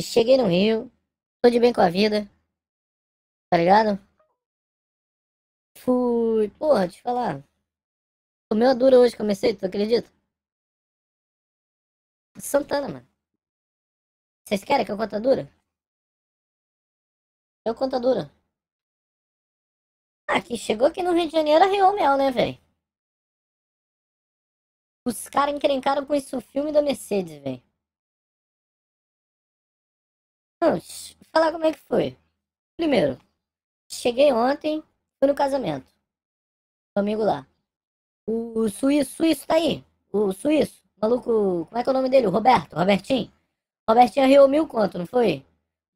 Cheguei no Rio, tô de bem com a vida, tá ligado? Fui, porra, te falar. Tomei a dura hoje, comecei, tu acredita? Santana, mano. Vocês querem que eu conta dura? Eu conta dura. Ah, que chegou aqui no Rio de Janeiro arreou mel, né, velho? Os caras encrencaram com isso o filme da Mercedes, velho. Antes, vou falar como é que foi. Primeiro, cheguei ontem, fui no casamento. amigo lá. O suíço, suíço tá aí. O suíço, maluco, como é que é o nome dele? O Roberto, Robertinho. Robertinho arriou mil conto, não foi?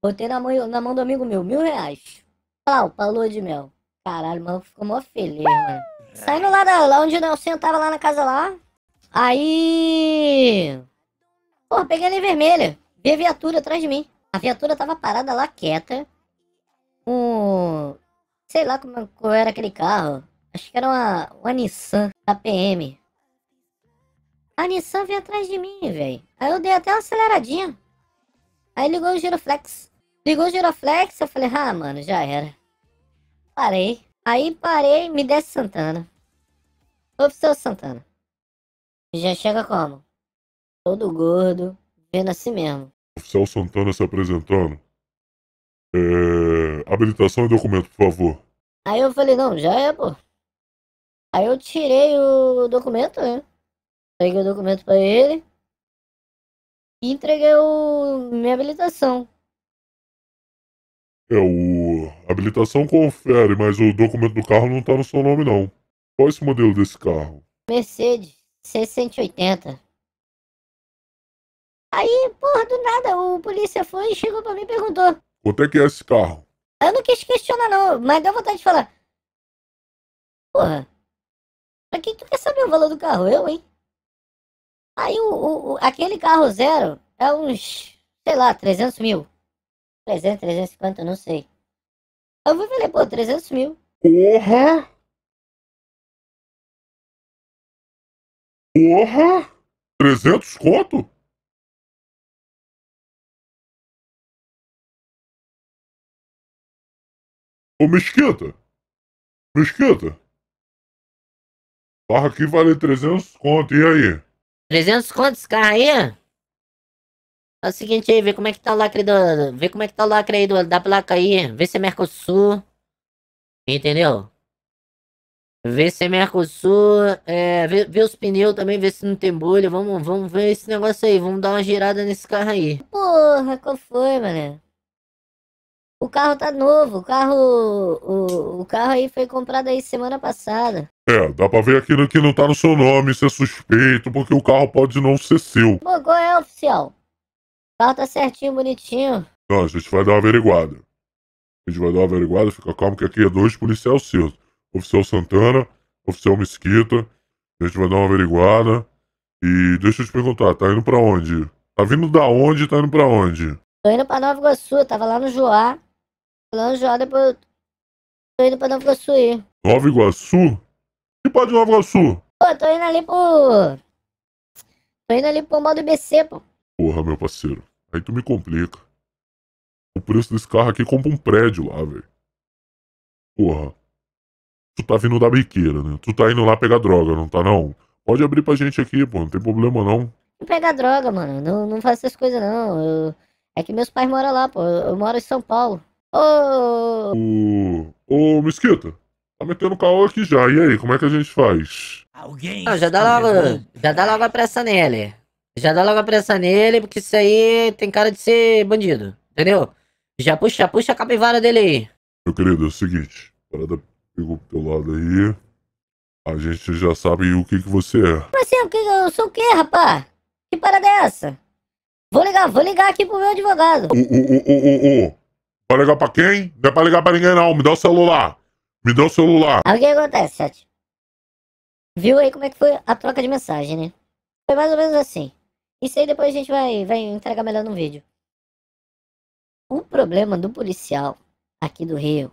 Botei na mão, na mão do amigo meu, mil reais. Pau, pra de mel. Caralho, mano, ficou mó feliz, mano. Né? Saindo lá, da, lá onde eu sentava lá na casa lá. Aí. Porra, peguei a lei vermelha. Vi a viatura atrás de mim. A viatura tava parada lá quieta. Com. Sei lá como é qual era aquele carro. Acho que era uma, uma Nissan PM, A Nissan veio atrás de mim, velho. Aí eu dei até uma aceleradinha. Aí ligou o giroflex. Ligou o giroflex, eu falei, ah, mano, já era. Parei. Aí parei, me desce Santana. Ô, seu Santana. Já chega como? Todo gordo, vendo assim mesmo. Oficial Santana se apresentando. É... Habilitação e documento, por favor. Aí eu falei, não, já é, pô. Aí eu tirei o documento, né? Peguei o documento pra ele. E entreguei o... minha habilitação. É, o... habilitação confere, mas o documento do carro não tá no seu nome, não. Qual é esse modelo desse carro? Mercedes, C C180. Aí, porra, do nada, o polícia foi e chegou pra mim e perguntou: Quanto é que é esse carro? Eu não quis questionar, não, mas deu vontade de falar: Porra, pra quem tu quer saber o valor do carro? Eu, hein? Aí, o, o aquele carro zero é uns, sei lá, 300 mil. 300, 350, não sei. Eu vou falei, pô, 300 mil. Porra! Porra! 300 conto? Ô Mesquita! Mesquita! Carro aqui vale 300 conto, e aí? 300 conto esse carro aí? É o seguinte aí, vê como é que tá o lacre do... Vê como é que tá o lacre aí do, da placa aí. Vê se é Mercosul. Entendeu? Vê se é Mercosul. É, vê, vê os pneus também, vê se não tem bolha. Vamos, vamos ver esse negócio aí. Vamos dar uma girada nesse carro aí. Porra, qual foi, mané? carro tá novo, o carro. O, o carro aí foi comprado aí semana passada. É, dá pra ver aquilo que não tá no seu nome, isso é suspeito, porque o carro pode não ser seu. Pô, qual é, oficial? O carro tá certinho, bonitinho. Não, a gente vai dar uma averiguada. A gente vai dar uma averiguada, fica calmo que aqui é dois policiais seus, Oficial Santana, oficial Mesquita. A gente vai dar uma averiguada. E deixa eu te perguntar, tá indo pra onde? Tá vindo da onde e tá indo pra onde? Tô indo pra Nova Iguaçu, tava lá no Joá. Laranjada pra... Tô indo pra Nova Iguaçu aí. Nova Iguaçu? Que pode de Nova Iguaçu? Pô, tô indo ali pro... Tô indo ali pro mal do IBC, pô. Porra, meu parceiro. Aí tu me complica. O preço desse carro aqui compra um prédio lá, velho. Porra. Tu tá vindo da biqueira, né? Tu tá indo lá pegar droga, não tá não? Pode abrir pra gente aqui, pô. Não tem problema não. Não pegar droga, mano. Não, não faço essas coisas não. Eu... É que meus pais moram lá, pô. eu moro em São Paulo. Oh. Ô, ô, Mesquita, tá metendo caô aqui já. E aí, como é que a gente faz? Alguém. Não, já dá logo, já dá logo a pressa nele. Já dá logo a pressa nele, porque isso aí tem cara de ser bandido, entendeu? Já puxa, puxa a capivara dele aí. Meu querido, é o seguinte, parada pegou pro teu lado aí. A gente já sabe o que que você é. Mas assim, eu sou o quê, rapaz? Que parada é essa? Vou ligar, vou ligar aqui pro meu advogado. Ô, ô, ô, ô, ô, ô. Pra ligar pra quem? Não é pra ligar pra ninguém, não. Me dá o celular. Me dá o celular. Aí o que acontece, Viu aí como é que foi a troca de mensagem, né? Foi mais ou menos assim. Isso aí depois a gente vai, vai entregar melhor no vídeo. O problema do policial aqui do Rio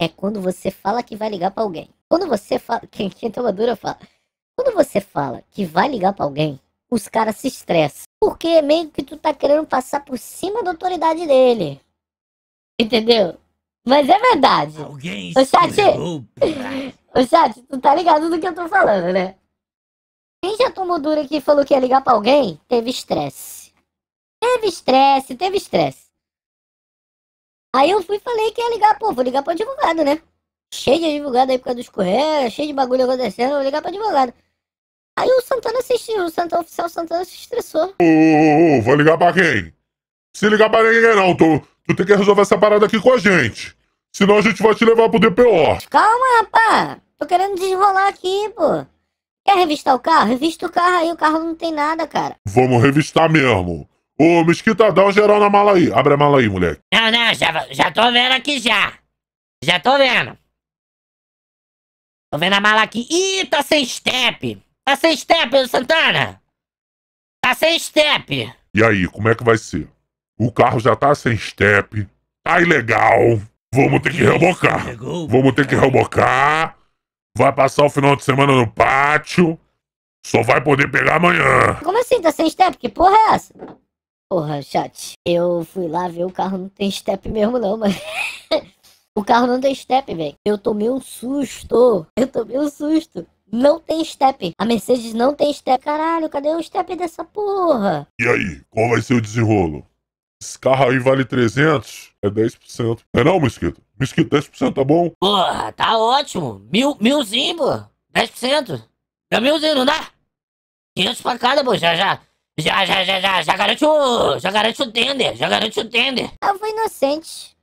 é quando você fala que vai ligar para alguém. Quando você fala. Quem, quem toma dura fala. Quando você fala que vai ligar para alguém, os caras se estressam. Porque meio que tu tá querendo passar por cima da autoridade dele. Entendeu? Mas é verdade. Alguém o chat, o chat, tu tá ligado no que eu tô falando, né? Quem já tomou dura aqui e falou que ia ligar pra alguém, teve estresse. Teve estresse, teve estresse. Aí eu fui e falei que ia ligar, pô, vou ligar pra advogado, né? Cheio de advogado aí por causa dos correios, cheio de bagulho acontecendo, vou ligar pra advogado. Aí o Santana assistiu, o Santana o oficial Santana se estressou. Ô, ô, ô, vou ligar pra quem? Se ligar pra ninguém não, tô, Tu tem que resolver essa parada aqui com a gente. Senão a gente vai te levar pro DPO. Calma, rapaz. Tô querendo desenrolar aqui, pô. Quer revistar o carro? Revista o carro aí, o carro não tem nada, cara. Vamos revistar mesmo. Ô, Mesquita, dá um geral na mala aí. Abre a mala aí, moleque. Não, não, já, já tô vendo aqui já. Já tô vendo. Tô vendo a mala aqui. Ih, tá sem step. Tá sem step, Santana. Tá sem step. E aí, como é que vai ser? O carro já tá sem step. Tá ilegal. Vamos ter que rebocar. Vamos ter que rebocar. Vai passar o final de semana no pátio. Só vai poder pegar amanhã. Como assim tá sem step? Que porra é essa? Porra, chat. Eu fui lá ver o carro não tem step mesmo não, mas... o carro não tem step, velho. Eu tomei um susto. Eu tomei um susto. Não tem step. A Mercedes não tem step. Caralho, cadê o step dessa porra? E aí, qual vai ser o desenrolo? Esse carro aí vale 300, é 10%. É não, Mesquita? Mesquita, 10% tá bom? Porra, tá ótimo. Mil, milzinho, pô. 10%. É milzinho, não dá? 500 pra cada, pô, já, já. Já, já, já, já, já garante o. Já garante o tender, já garante o tender. Eu fui inocente.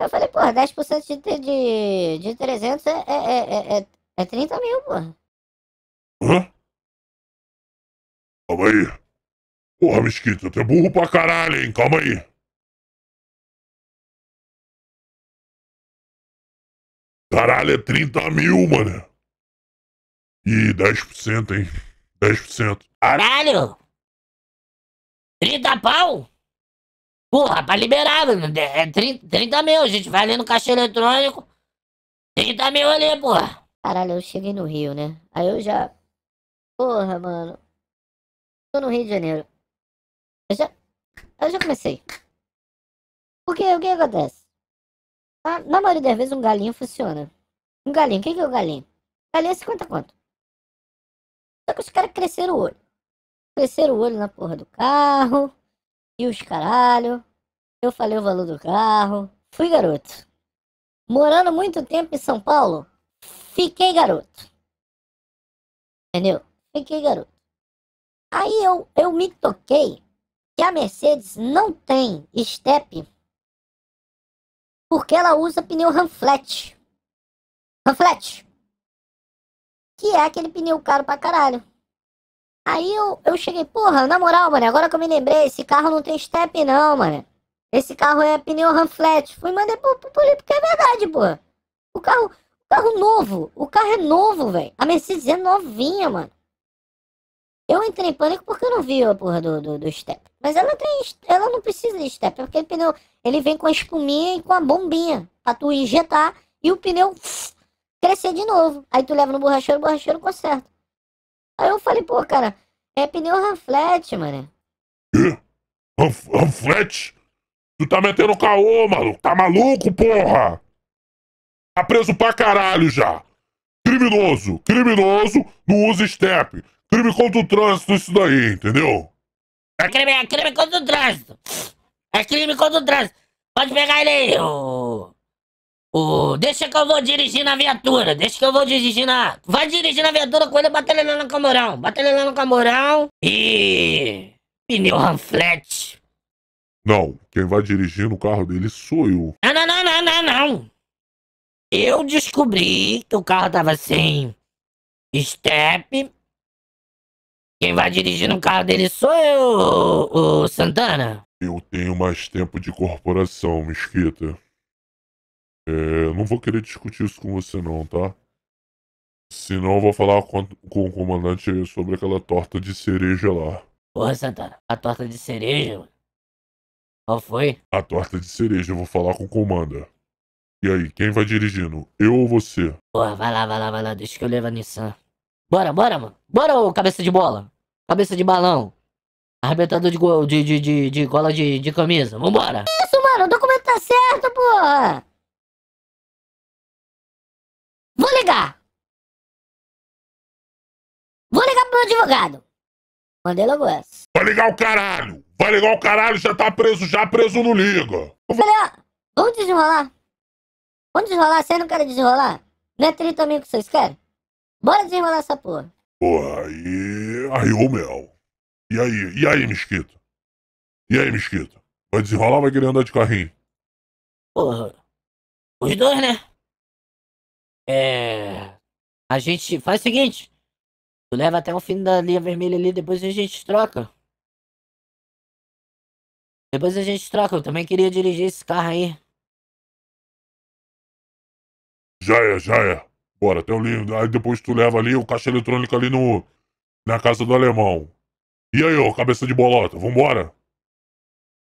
Eu falei, pô, 10% de, de, de 300 é, é, é, é, é 30 é mil, pô. Hã? Calma aí. Porra, Mesquita, tu é burro pra caralho, hein? Calma aí. Caralho, é 30 mil, mano. Ih, 10%, hein? 10%. Caralho! 30 pau? Porra, pra tá liberar, né? é 30, 30 mil, a gente vai ali no caixa eletrônico. 30 mil ali, porra. Caralho, eu cheguei no Rio, né? Aí eu já. Porra, mano. Tô no Rio de Janeiro. Eu já, eu já comecei. Porque o que acontece? Na, na, maioria das vezes um galinho funciona. Um galinho, o que, é o galinho? galinha é 50 quanto Só que os caras cresceram o olho. Cresceram o olho na porra do carro. E os caralho. Eu falei o valor do carro. Fui garoto. Morando muito tempo em São Paulo, fiquei garoto. Entendeu? Fiquei garoto. Aí eu, eu me toquei que a Mercedes não tem step porque ela usa pneu Hanflet. Hanflet. Que é aquele pneu caro pra caralho. Aí eu, eu cheguei, porra, na moral, mano, agora que eu me lembrei, esse carro não tem step não, mano. Esse carro é pneu Hanflet. Fui mandar pro, pro, pro porque é verdade, porra. O carro, o carro novo, o carro é novo, velho. A Mercedes é novinha, mano. Eu entrei em pânico porque eu não vi a porra do, do, do step. Mas ela tem. Ela não precisa de step, porque o pneu ele vem com a espuminha e com a bombinha pra tu injetar e o pneu crescer de novo. Aí tu leva no borracheiro, o borracheiro conserta. Aí eu falei, pô, cara, é pneu Ranflet, mano. Quê? Ranflet? Tu tá metendo caô, maluco. Tá maluco, porra? Tá preso pra caralho já. Criminoso. Criminoso não usa step. Crime contra o trânsito isso daí, entendeu? É crime, é crime contra o trânsito. É crime contra o trânsito. Pode pegar ele aí, ô... ô... Deixa que eu vou dirigir na viatura. Deixa que eu vou dirigir na... Vai dirigir na viatura com ele bater ele lá no camorão. Bater ele lá no camorão e... Pneu ranflete. Não, quem vai dirigir no carro dele sou eu. Não, não, não, não, não, não. Eu descobri que o carro tava sem... Step quem vai dirigindo o carro dele sou eu, o, Santana. Eu tenho mais tempo de corporação, Mesquita. É, não vou querer discutir isso com você não, tá? Senão eu vou falar com, com o comandante sobre aquela torta de cereja lá. Porra, Santana, a torta de cereja? Qual foi? A torta de cereja, eu vou falar com o comanda. E aí, quem vai dirigindo? Eu ou você? Porra, vai lá, vai lá, vai lá, deixa que eu levo a Nissan. Bora, bora, mano. Bora, ô cabeça de bola. Cabeça de balão. Arrebentador de, go de, de, de, de gola de, de camisa. Vambora. Isso, mano. O documento tá certo, porra. Vou ligar. Vou ligar pro meu advogado. Mandei logo essa. Vai ligar o caralho. Vai ligar o caralho. Já tá preso, já preso, não liga. Olha, vamos desenrolar. Vamos desenrolar. Você não quer desenrolar? Não é 30 mil que vocês querem? Bora desenrolar essa porra. Porra, aí arriou ô mel. E aí, e aí, Mesquita? E aí, Mesquita? Vai desenrolar ou vai querer andar de carrinho? Porra, os dois, né? É. A gente faz o seguinte: tu leva até o fim da linha vermelha ali, depois a gente troca. Depois a gente troca, eu também queria dirigir esse carro aí. Já é, já é. Bora, até o livro. Aí depois tu leva ali o caixa eletrônico ali no. Na casa do alemão. E aí, ô, cabeça de bolota, vambora?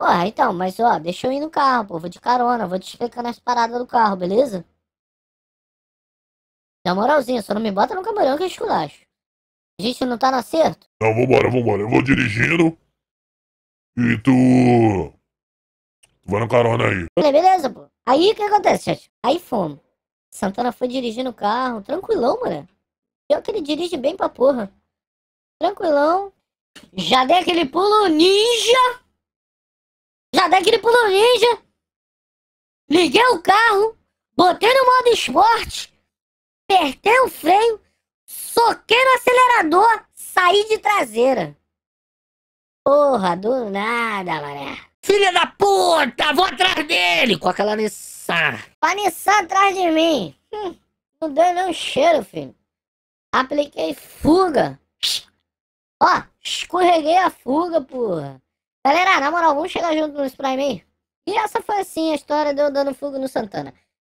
Ué, então, mas ó, deixa eu ir no carro, pô. Vou de carona, vou te explicando as paradas do carro, beleza? Na moralzinha, só não me bota no camarão que é esculacho. A gente não tá no acerto? Não, vambora, vambora. Eu vou dirigindo. E tu. Tu vai no carona aí. Beleza, pô. Aí o que acontece, chat? Aí fomos. Santana foi dirigindo o carro, tranquilão, mano. Pior que ele dirige bem pra porra. Tranquilão. Já dei aquele pulo ninja. Já dei aquele pulo ninja. Liguei o carro, botei no modo esporte, apertei o freio, soquei no acelerador, saí de traseira. Porra, do nada, mané. Filha da puta, vou atrás dele! Com aquela necessidade Panissar. Panissar atrás de mim. Hum, não deu nem um cheiro, filho. Apliquei fuga. Ó, escorreguei a fuga, porra. Galera, na moral, vamos chegar junto no Spray E essa foi assim a história de eu dando fuga no Santana.